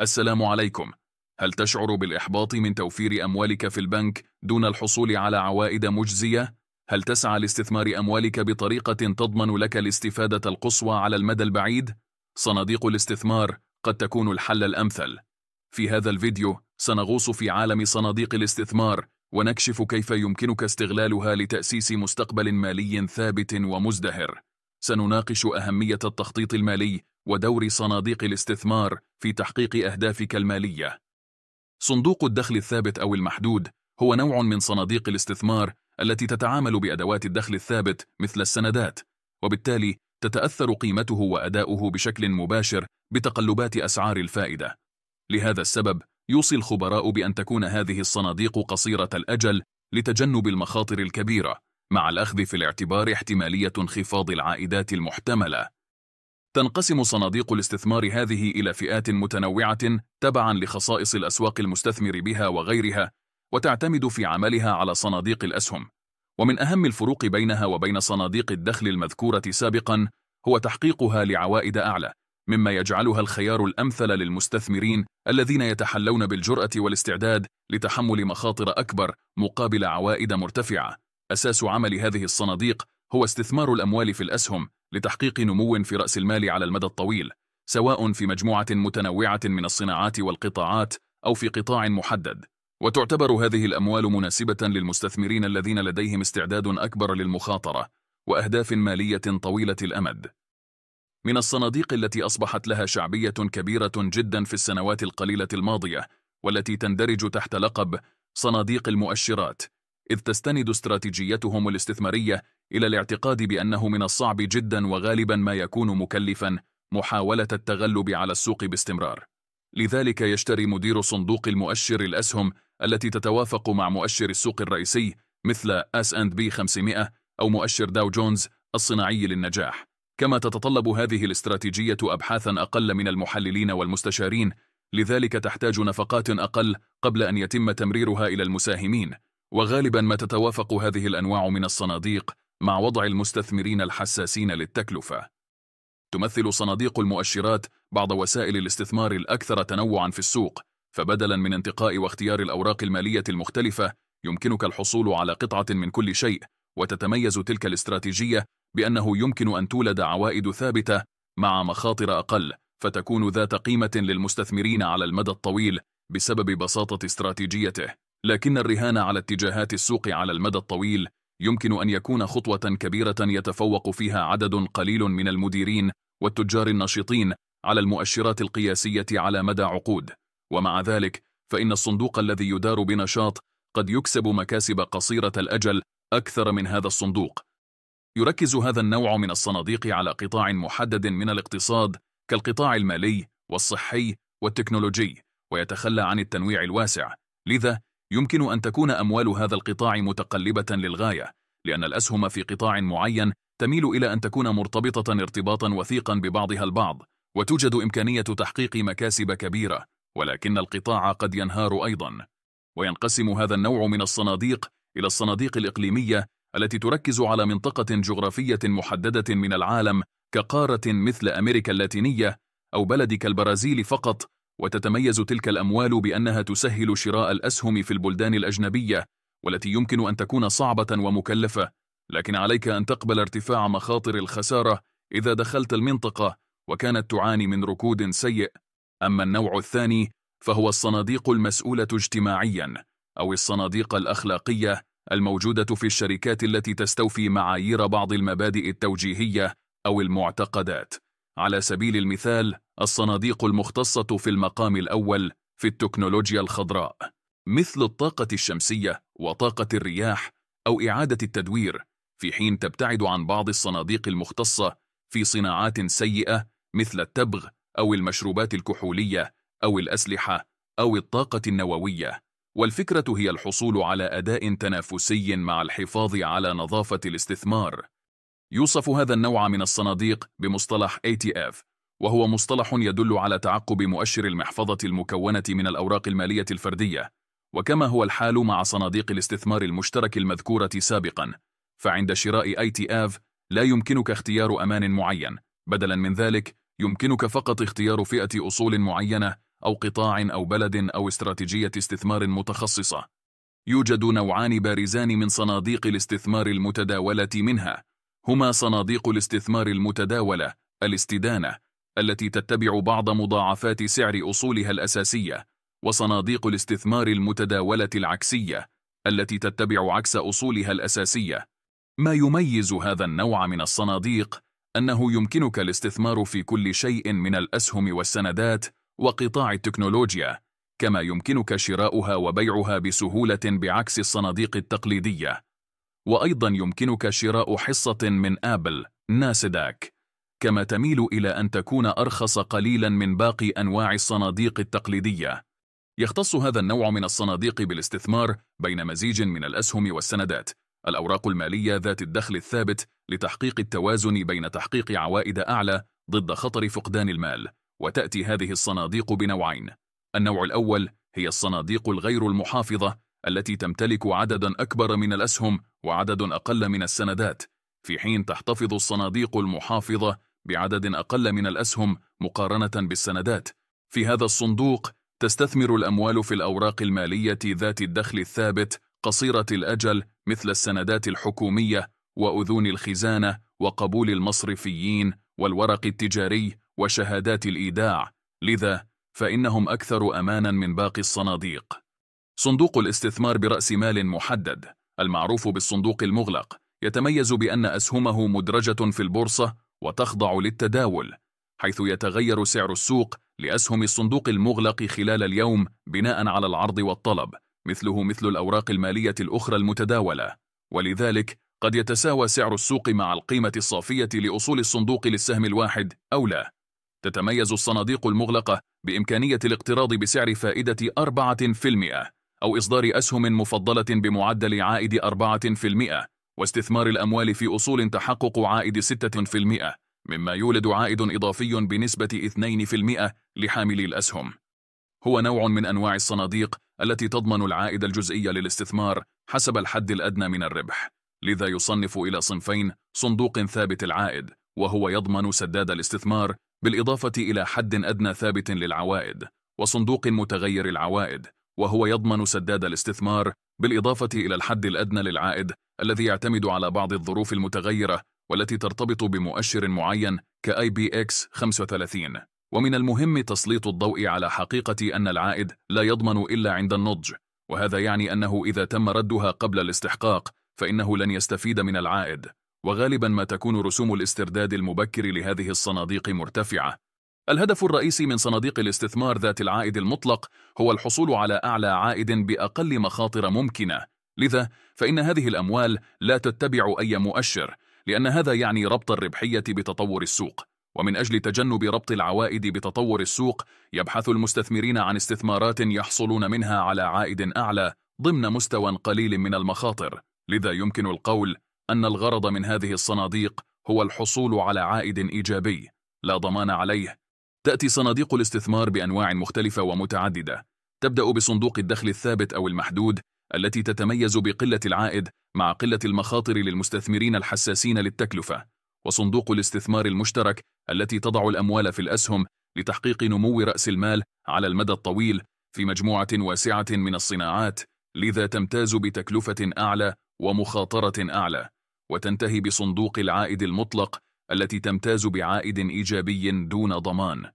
السلام عليكم هل تشعر بالإحباط من توفير أموالك في البنك دون الحصول على عوائد مجزية؟ هل تسعى لاستثمار أموالك بطريقة تضمن لك الاستفادة القصوى على المدى البعيد؟ صناديق الاستثمار قد تكون الحل الأمثل في هذا الفيديو سنغوص في عالم صناديق الاستثمار ونكشف كيف يمكنك استغلالها لتأسيس مستقبل مالي ثابت ومزدهر سنناقش أهمية التخطيط المالي ودور صناديق الاستثمار في تحقيق أهدافك المالية صندوق الدخل الثابت أو المحدود هو نوع من صناديق الاستثمار التي تتعامل بأدوات الدخل الثابت مثل السندات وبالتالي تتأثر قيمته وأداؤه بشكل مباشر بتقلبات أسعار الفائدة لهذا السبب يوصي الخبراء بأن تكون هذه الصناديق قصيرة الأجل لتجنب المخاطر الكبيرة مع الأخذ في الاعتبار احتمالية انخفاض العائدات المحتملة تنقسم صناديق الاستثمار هذه إلى فئات متنوعة تبعا لخصائص الأسواق المستثمر بها وغيرها وتعتمد في عملها على صناديق الأسهم ومن أهم الفروق بينها وبين صناديق الدخل المذكورة سابقا هو تحقيقها لعوائد أعلى مما يجعلها الخيار الأمثل للمستثمرين الذين يتحلون بالجرأة والاستعداد لتحمل مخاطر أكبر مقابل عوائد مرتفعة أساس عمل هذه الصناديق هو استثمار الأموال في الأسهم لتحقيق نمو في رأس المال على المدى الطويل سواء في مجموعة متنوعة من الصناعات والقطاعات أو في قطاع محدد وتعتبر هذه الأموال مناسبة للمستثمرين الذين لديهم استعداد أكبر للمخاطرة وأهداف مالية طويلة الأمد من الصناديق التي أصبحت لها شعبية كبيرة جدا في السنوات القليلة الماضية والتي تندرج تحت لقب صناديق المؤشرات إذ تستند استراتيجيتهم الاستثمارية إلى الاعتقاد بأنه من الصعب جدا وغالبا ما يكون مكلفا محاولة التغلب على السوق باستمرار لذلك يشتري مدير صندوق المؤشر الأسهم التي تتوافق مع مؤشر السوق الرئيسي مثل S&B 500 أو مؤشر داو جونز الصناعي للنجاح كما تتطلب هذه الاستراتيجية أبحاثا أقل من المحللين والمستشارين لذلك تحتاج نفقات أقل قبل أن يتم تمريرها إلى المساهمين وغالبا ما تتوافق هذه الأنواع من الصناديق مع وضع المستثمرين الحساسين للتكلفة تمثل صناديق المؤشرات بعض وسائل الاستثمار الأكثر تنوعا في السوق فبدلا من انتقاء واختيار الأوراق المالية المختلفة يمكنك الحصول على قطعة من كل شيء وتتميز تلك الاستراتيجية بأنه يمكن أن تولد عوائد ثابتة مع مخاطر أقل فتكون ذات قيمة للمستثمرين على المدى الطويل بسبب بساطة استراتيجيته لكن الرهان على اتجاهات السوق على المدى الطويل يمكن أن يكون خطوة كبيرة يتفوق فيها عدد قليل من المديرين والتجار النشيطين على المؤشرات القياسية على مدى عقود ومع ذلك فإن الصندوق الذي يدار بنشاط قد يكسب مكاسب قصيرة الأجل أكثر من هذا الصندوق يركز هذا النوع من الصناديق على قطاع محدد من الاقتصاد كالقطاع المالي والصحي والتكنولوجي ويتخلى عن التنويع الواسع لذا يمكن أن تكون أموال هذا القطاع متقلبة للغاية لأن الأسهم في قطاع معين تميل إلى أن تكون مرتبطة ارتباطا وثيقا ببعضها البعض وتوجد إمكانية تحقيق مكاسب كبيرة ولكن القطاع قد ينهار أيضا وينقسم هذا النوع من الصناديق إلى الصناديق الإقليمية التي تركز على منطقة جغرافية محددة من العالم كقارة مثل أمريكا اللاتينية أو بلد كالبرازيل فقط وتتميز تلك الأموال بأنها تسهل شراء الأسهم في البلدان الأجنبية والتي يمكن أن تكون صعبة ومكلفة لكن عليك أن تقبل ارتفاع مخاطر الخسارة إذا دخلت المنطقة وكانت تعاني من ركود سيء أما النوع الثاني فهو الصناديق المسؤولة اجتماعياً أو الصناديق الأخلاقية الموجودة في الشركات التي تستوفي معايير بعض المبادئ التوجيهية أو المعتقدات على سبيل المثال الصناديق المختصة في المقام الأول في التكنولوجيا الخضراء مثل الطاقة الشمسية وطاقة الرياح أو إعادة التدوير في حين تبتعد عن بعض الصناديق المختصة في صناعات سيئة مثل التبغ أو المشروبات الكحولية أو الأسلحة أو الطاقة النووية والفكرة هي الحصول على أداء تنافسي مع الحفاظ على نظافة الاستثمار يوصف هذا النوع من الصناديق بمصطلح ATF وهو مصطلح يدل على تعقب مؤشر المحفظة المكونة من الأوراق المالية الفردية وكما هو الحال مع صناديق الاستثمار المشترك المذكورة سابقا فعند شراء اي تي اف لا يمكنك اختيار أمان معين بدلا من ذلك يمكنك فقط اختيار فئة أصول معينة أو قطاع أو بلد أو استراتيجية استثمار متخصصة يوجد نوعان بارزان من صناديق الاستثمار المتداولة منها هما صناديق الاستثمار المتداولة الاستدانة التي تتبع بعض مضاعفات سعر أصولها الأساسية وصناديق الاستثمار المتداولة العكسية التي تتبع عكس أصولها الأساسية ما يميز هذا النوع من الصناديق أنه يمكنك الاستثمار في كل شيء من الأسهم والسندات وقطاع التكنولوجيا كما يمكنك شراؤها وبيعها بسهولة بعكس الصناديق التقليدية وأيضا يمكنك شراء حصة من آبل ناسداك كما تميل إلى أن تكون أرخص قليلا من باقي أنواع الصناديق التقليدية يختص هذا النوع من الصناديق بالاستثمار بين مزيج من الأسهم والسندات الأوراق المالية ذات الدخل الثابت لتحقيق التوازن بين تحقيق عوائد أعلى ضد خطر فقدان المال وتأتي هذه الصناديق بنوعين النوع الأول هي الصناديق الغير المحافظة التي تمتلك عددا أكبر من الأسهم وعدد أقل من السندات في حين تحتفظ الصناديق المحافظة بعدد أقل من الأسهم مقارنة بالسندات في هذا الصندوق تستثمر الأموال في الأوراق المالية ذات الدخل الثابت قصيرة الأجل مثل السندات الحكومية وأذون الخزانة وقبول المصرفيين والورق التجاري وشهادات الإيداع لذا فإنهم أكثر أمانا من باقي الصناديق صندوق الاستثمار برأس مال محدد المعروف بالصندوق المغلق يتميز بأن أسهمه مدرجة في البورصة وتخضع للتداول حيث يتغير سعر السوق لأسهم الصندوق المغلق خلال اليوم بناء على العرض والطلب مثله مثل الأوراق المالية الأخرى المتداولة ولذلك قد يتساوى سعر السوق مع القيمة الصافية لأصول الصندوق للسهم الواحد أو لا تتميز الصناديق المغلقة بإمكانية الاقتراض بسعر فائدة 4% أو إصدار أسهم مفضلة بمعدل عائد 4% واستثمار الأموال في أصول تحقق عائد 6% مما يولد عائد إضافي بنسبة 2% لحاملي الأسهم هو نوع من أنواع الصناديق التي تضمن العائد الجزئي للاستثمار حسب الحد الأدنى من الربح لذا يصنف إلى صنفين صندوق ثابت العائد وهو يضمن سداد الاستثمار بالإضافة إلى حد أدنى ثابت للعوائد وصندوق متغير العوائد وهو يضمن سداد الاستثمار بالإضافة إلى الحد الأدنى للعائد الذي يعتمد على بعض الظروف المتغيرة والتي ترتبط بمؤشر معين كاي بي اكس 35 ومن المهم تسليط الضوء على حقيقة أن العائد لا يضمن إلا عند النضج وهذا يعني أنه إذا تم ردها قبل الاستحقاق فإنه لن يستفيد من العائد وغالبا ما تكون رسوم الاسترداد المبكر لهذه الصناديق مرتفعة الهدف الرئيسي من صناديق الاستثمار ذات العائد المطلق هو الحصول على أعلى عائد بأقل مخاطر ممكنة لذا فإن هذه الأموال لا تتبع أي مؤشر لأن هذا يعني ربط الربحية بتطور السوق ومن أجل تجنب ربط العوائد بتطور السوق يبحث المستثمرين عن استثمارات يحصلون منها على عائد أعلى ضمن مستوى قليل من المخاطر لذا يمكن القول أن الغرض من هذه الصناديق هو الحصول على عائد إيجابي لا ضمان عليه تأتي صناديق الاستثمار بأنواع مختلفة ومتعددة تبدأ بصندوق الدخل الثابت أو المحدود التي تتميز بقلة العائد مع قلة المخاطر للمستثمرين الحساسين للتكلفة وصندوق الاستثمار المشترك التي تضع الأموال في الأسهم لتحقيق نمو رأس المال على المدى الطويل في مجموعة واسعة من الصناعات لذا تمتاز بتكلفة أعلى ومخاطرة أعلى وتنتهي بصندوق العائد المطلق التي تمتاز بعائد إيجابي دون ضمان